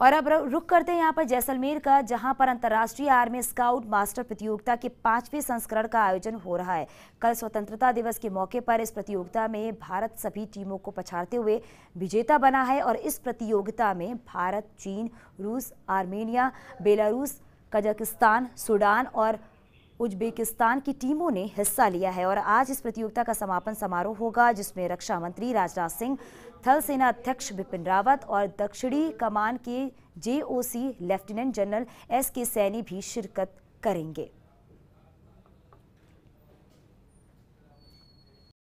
और अब रुक करते हैं यहाँ पर जैसलमेर का जहाँ पर अंतर्राष्ट्रीय आर्मी स्काउट मास्टर प्रतियोगिता के पांचवें संस्करण का आयोजन हो रहा है कल स्वतंत्रता दिवस के मौके पर इस प्रतियोगिता में भारत सभी टीमों को पछाड़ते हुए विजेता बना है और इस प्रतियोगिता में भारत चीन रूस आर्मेनिया बेलारूस कजाकिस्तान सूडान और उज्बेकिस्तान की टीमों ने हिस्सा लिया है और आज इस प्रतियोगिता का समापन समारोह होगा जिसमें रक्षा मंत्री राजनाथ सिंह थल सेना अध्यक्ष बिपिन रावत और दक्षिणी कमान के जेओसी लेफ्टिनेंट जनरल एस के सैनी भी शिरकत करेंगे